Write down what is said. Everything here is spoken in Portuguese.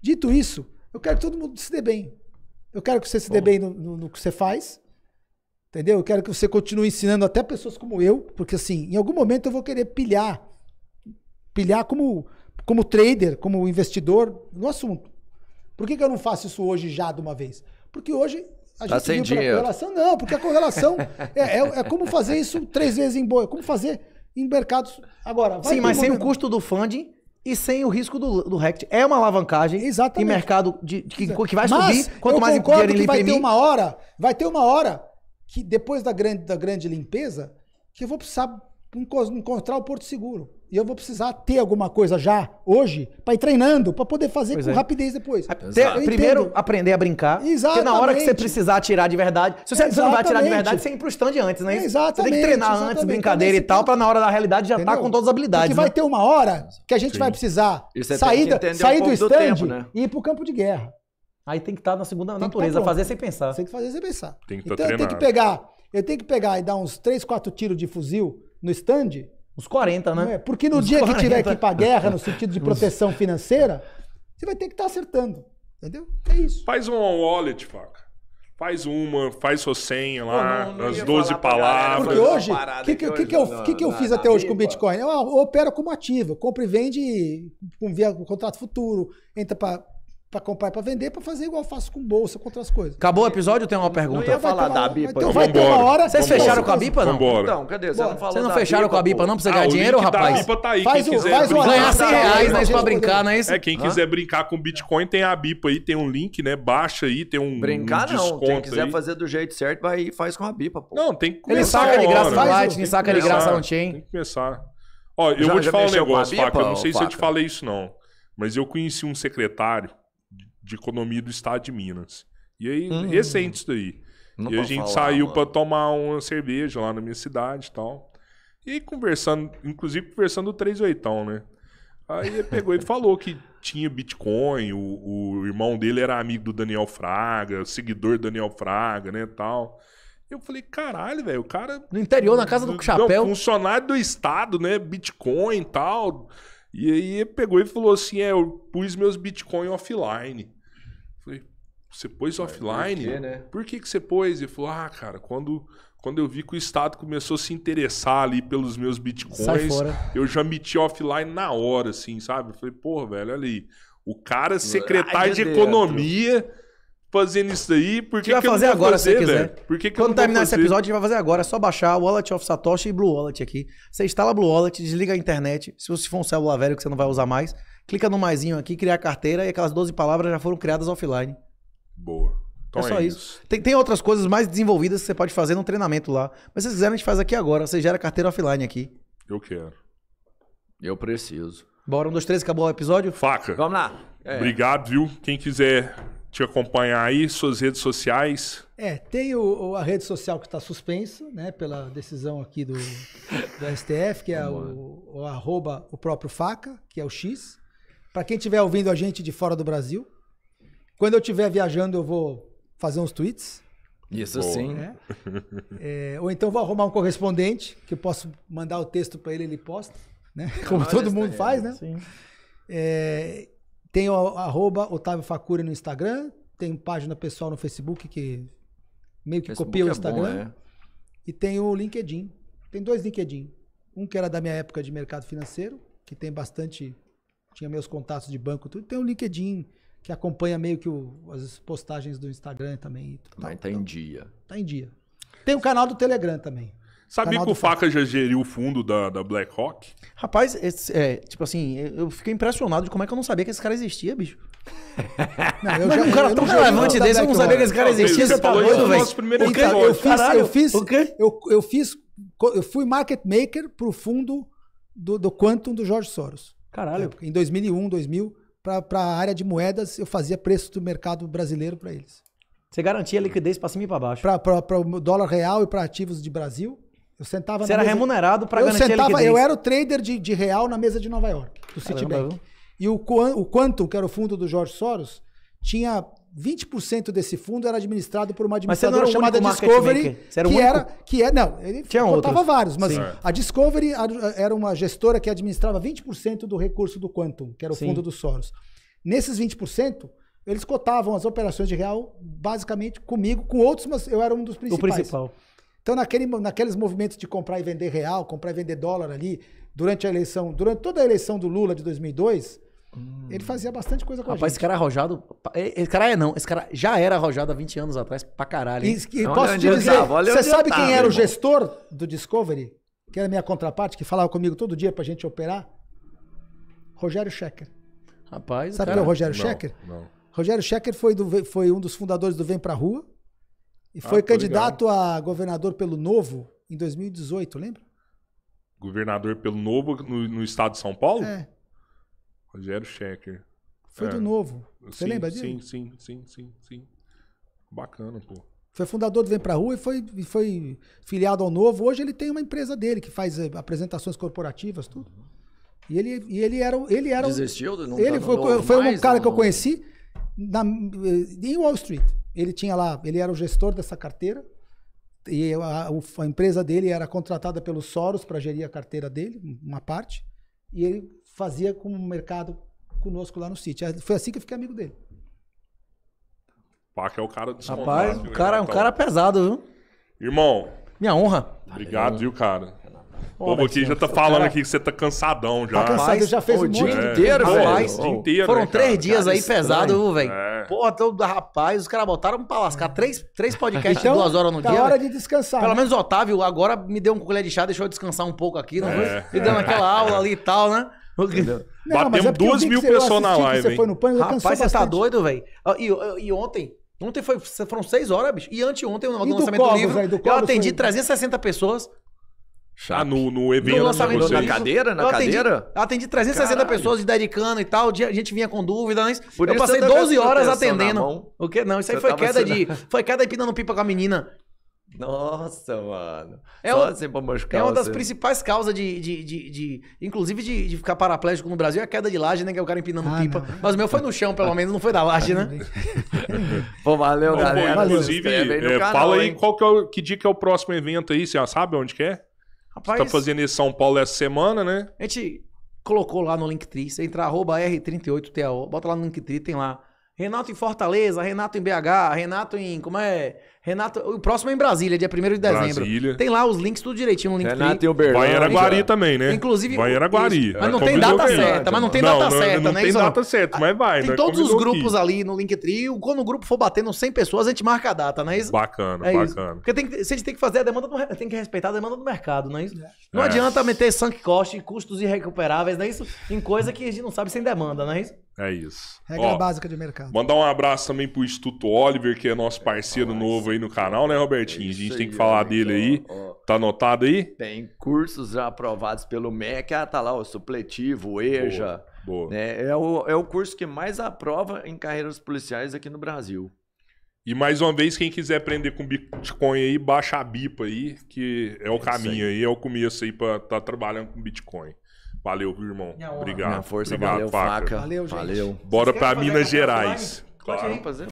Dito isso, eu quero que todo mundo se dê bem. Eu quero que você se dê Bom. bem no, no, no que você faz. Entendeu? Eu quero que você continue ensinando até pessoas como eu, porque assim, em algum momento eu vou querer pilhar. Pilhar como, como trader, como investidor no assunto. Por que, que eu não faço isso hoje já de uma vez? Porque hoje a tá gente tá sem correlação. Não, porque a correlação é, é, é, como fazer isso três vezes em boa. É como fazer em mercados. Agora, Sim, mas sem o custo do funding e sem o risco do, do rect. É uma alavancagem Exatamente. em mercado de, de que, que, vai Mas subir. Quanto mais dinheiro ele vai ter uma hora, vai ter uma hora que depois da grande, da grande limpeza, que eu vou precisar encontrar o Porto Seguro. E eu vou precisar ter alguma coisa já, hoje, para ir treinando, para poder fazer pois com é. rapidez depois. É, primeiro, aprender a brincar. Exatamente. Porque na hora que você precisar atirar de verdade. Se você, você não vai atirar de verdade, você é ir pro stand antes, né? Exatamente. Você tem que treinar exatamente. antes, brincadeira então, e tal, para na hora da realidade já estar tá com todas as habilidades. Porque né? vai ter uma hora que a gente Sim. vai precisar sair, da, sair um do stand do tempo, né? e ir pro campo de guerra. Aí tem que estar tá na segunda tem tá natureza, fazer sem pensar. Tem que fazer sem pensar. Tem que então eu tenho que pegar, eu tenho que pegar e dar uns 3, 4 tiros de fuzil no stand Uns 40, né? É, porque no Uns dia 40. que tiver que ir pra guerra, no sentido de proteção financeira, você vai ter que estar tá acertando. Entendeu? É isso. Faz um wallet, faca. Faz uma, faz sua senha lá, não, não, as 12 palavras. Porque hoje, o que, que, que, que, eu, que, que eu fiz até hoje com o Bitcoin? Eu, ah, eu opero como ativo, compre e vende com via contrato futuro, entra para para comprar para vender, para fazer igual eu faço com bolsa, com outras coisas. Acabou o episódio? Tem uma pergunta. Eu ia falar da BIPA. Então vai ter uma hora. Vocês fecharam com a BIPA, não? Vambora. Então, cadê? Você não falou Vocês não fecharam BIPA, com a BIPA, não? Pra você ah, ganhar ah, dinheiro, rapaz? A BIPA tá aí. Faz quem o, quiser brincar, ganhar 100 reais, né? Pra brincar, não é isso? É, quem quiser brincar com Bitcoin, tem a BIPA aí, tem um link, né? Baixa aí, tem um. Brincar um não. Quem quiser aí. fazer do jeito certo, vai e faz com a BIPA, pô. Não, tem que começar. Ele saca de graça Light, Lightning, saca de graça no Chain. Tem que começar. Ó, eu vou te falar um negócio, Faca. Eu não sei se eu te falei isso, não. Mas eu conheci um secretário de economia do estado de Minas. E aí, hum. recente isso daí. e a gente falar, saiu para tomar uma cerveja lá na minha cidade e tal. E conversando, inclusive conversando o oitão, né? Aí ele pegou e falou que tinha Bitcoin, o, o, irmão dele era amigo do Daniel Fraga, seguidor do Daniel Fraga, né, tal. Eu falei, caralho, velho, o cara... No interior, na casa do, do chapéu. Não, funcionário do Estado, né, Bitcoin e tal. E aí ele pegou e falou assim, é, eu pus meus Bitcoin offline. Você pôs offline? Por, quê, né? por que, que você pôs? Ele falou, ah, cara, quando, quando eu vi que o Estado começou a se interessar ali pelos meus bitcoins, eu já meti offline na hora, assim, sabe? Eu falei, porra, velho, olha aí. O cara, é secretário Ai, de economia, fazendo isso aí Por que, que vai fazer agora fazer, se quiser. Por que que Quando terminar esse episódio, a gente vai fazer agora. É só baixar o Wallet of Satoshi e Blue Wallet aqui. Você instala Blue Wallet, desliga a internet. Se você for um celular velho que você não vai usar mais, clica no maisinho aqui, criar carteira e aquelas 12 palavras já foram criadas offline. Boa. Então é só é isso. isso. Tem, tem outras coisas mais desenvolvidas que você pode fazer no treinamento lá. Mas se vocês quiserem, a gente faz aqui agora. Você gera carteira offline aqui. Eu quero. Eu preciso. Bora, um, dois, três, acabou o episódio? Faca. Vamos lá. É. Obrigado, viu? Quem quiser te acompanhar aí, suas redes sociais. É, tem o, o a rede social que está suspensa, né, pela decisão aqui do, do STF, que é o, o, arroba o próprio faca, que é o X. Para quem estiver ouvindo a gente de fora do Brasil, quando eu estiver viajando, eu vou fazer uns tweets. Isso Boa. sim. É, é ou então vou arrumar um correspondente, que eu posso mandar o texto para ele e ele posta. Né? Como todo mundo faz, né? Sim. É, o arroba Otávio Facuri no Instagram, tem página pessoal no Facebook que meio que copia o é Instagram. É bom, E tem o LinkedIn. Tem dois LinkedIn. Um que era da minha época de mercado financeiro, que tem bastante. Tinha meus contatos de banco, tudo. Tem o LinkedIn que acompanha meio que o, as postagens do Instagram também. Mas tá, em dia. Tá em dia. Tem o canal do Telegram também. Sabia que o Faca já geriu o fundo da, da BlackRock? Rapaz, esse, é, tipo assim, eu fiquei impressionado de como é que eu não sabia que esse cara existia, bicho. Não, eu já, um cara tão relevante desse, eu não sabia que esse cara existia, você tá doido, velho? Então, eu fiz, eu fiz, o quê? Eu, eu fiz, eu fui market maker pro fundo do, do Quantum do Jorge Soros. Caralho. Em 2001, 2000 para a área de moedas, eu fazia preço do mercado brasileiro para eles. Você garantia liquidez para cima e para baixo? Para o dólar real e para ativos de Brasil. Eu sentava Você era mesa... remunerado para garantir sentava, liquidez? Eu era o trader de, de, real na mesa de Nova York, do Citibank. Caramba. E o, o Quantum, que era o fundo do Jorge Soros, tinha 20% desse fundo era administrado por uma administradora chamada Discovery, que era que é, não, ele Tinha contava vários, mas Sim. a Discovery era uma gestora que administrava 20% do recurso do Quantum, que era o Sim. fundo do Soros. Nesses 20%, eles cotavam as operações de real basicamente comigo, com outros, mas eu era um dos principais. O principal. Então, naquele, naqueles movimentos de comprar e vender real, comprar e vender dólar ali, durante a eleição, durante toda a eleição do Lula de 2002, Hum. Ele fazia bastante coisa com Rapaz, a gente. esse cara é arrojado. Esse cara é não. Esse cara já era arrojado há 20 anos atrás pra caralho. E, e posso te dizer, tava, você sabe tava, quem era irmão. o gestor do Discovery? Que era minha contraparte, que falava comigo todo dia pra gente operar? Rogério Schecker. Rapaz, Sabe quem é o Rogério não, Schecker? Não. Rogério Schecker foi, do, foi um dos fundadores do Vem Pra Rua e foi ah, candidato a governador pelo Novo em 2018, lembra? Governador pelo Novo no, no estado de São Paulo? É. Rogério Checker. Foi é. do novo. Você sim, lembra disso? Sim, sim, sim, sim, sim. Bacana, pô. Foi fundador do Vem Pra Rua e foi, foi filiado ao Novo. Hoje ele tem uma empresa dele que faz eh, apresentações corporativas, tudo. E ele, e ele era... Ele era Desistiu? Não ele tá foi, novo foi mais, um cara não, que eu conheci na, eh, em Wall Street. Ele tinha lá... Ele era o gestor dessa carteira. E a, a empresa dele era contratada pelo Soros para gerir a carteira dele, uma parte. E ele fazia com o mercado conosco lá no sítio. É, foi assim que eu fiquei amigo dele. que é o cara do Rapaz, né? é um cara, então, um cara pesado, viu? Irmão. Minha honra. Obrigado, viu, cara? O povo já tá falando cara... aqui que você tá cansadão já. Tá cansado, já fez o dia inteiro, é, rapaz. O dia inteiro, Foram né, três dias cara, aí estranho. pesado, velho. É. Porra, então, rapaz, os caras botaram pra lascar é. três, três podcasts então, de duas horas no tá dia. É hora de descansar. Pelo né? menos o Otávio agora me deu um colher de chá, deixou eu descansar um pouco aqui, não é, foi? Me dando aquela aula ali e tal, né? Não, Batemos é duas mil pessoas na live. Você foi no pânico, Rapaz, você tá bastante. tá doido, velho? Ah, e, e ontem, Ontem foi, foram seis horas, bicho. E anteontem, no, no lançamento Covos, do livro, aí, do eu atendi foi... 360 pessoas. Já ah, no, no evento. No lançamento do na cadeira? Na eu atendi, cadeira? Eu atendi 360 Caralho. pessoas de dedicando e tal. A gente vinha com dúvidas. Né? eu passei 12 tá horas atendendo. O que? Não, isso aí foi queda, assim de, foi queda de. Foi queda de pina no pipa com a menina. Nossa, mano. É Só assim pra machucar. É uma das principais causas de, de, de, de inclusive, de, de, ficar paraplégico no Brasil é a queda de laje, né? Que é o cara empinando ah, pipa. Não. Mas o meu foi no chão, pelo menos, não foi da laje, né? Pô, valeu, Bom, galera. inclusive, é, canal, fala aí hein? qual que, é o, que dia que é o próximo evento aí, você já sabe onde que é? Rapaz, você tá fazendo em São Paulo essa semana, né? A gente colocou lá no Linktree, você entra arroba R38TAO, bota lá no Linktree, tem lá Renato em Fortaleza, Renato em BH, Renato em. Como é? Renato. O próximo é em Brasília, dia 1 de dezembro. Brasília. Tem lá os links tudo direitinho no link Renato em Uberlândia. Vai Araguari também, né? Inclusive. Vai Araguari. Mas é, não tem data certa, mas não tem data certa, né? Não tem data certa, mas vai. Tem né? todos os grupos ali no Linktree. Quando o grupo for batendo 100 pessoas, a gente marca a data, não é isso? Bacana, é bacana. Porque tem que, se a gente tem que fazer a demanda, do, tem que respeitar a demanda do mercado, não é isso? É. Não adianta meter sunk cost, custos irrecuperáveis, não é isso? Em coisa que a gente não sabe sem demanda, não é isso? É isso. Regra básica de mercado. Mandar um abraço também pro Instituto Oliver, que é nosso parceiro Nossa. novo aí no canal, né, Robertinho? a gente tem que falar dele aí. Ó, Tá anotado aí? Tem cursos aprovados pelo MEC. Ah, tá lá o supletivo, o EJA. Boa, boa. Né? É, o, é o curso que mais aprova em carreiras policiais aqui no Brasil. E mais uma vez, quem quiser aprender com Bitcoin aí, baixa a BIPA aí, que é o caminho aí. aí, é o começo aí para estar tá trabalhando com Bitcoin. Valeu, irmão. Obrigado. Minha força, Obrigado, valeu, faca. Valeu, gente. Valeu. Bora para Minas Gerais. Claro. Pode ir,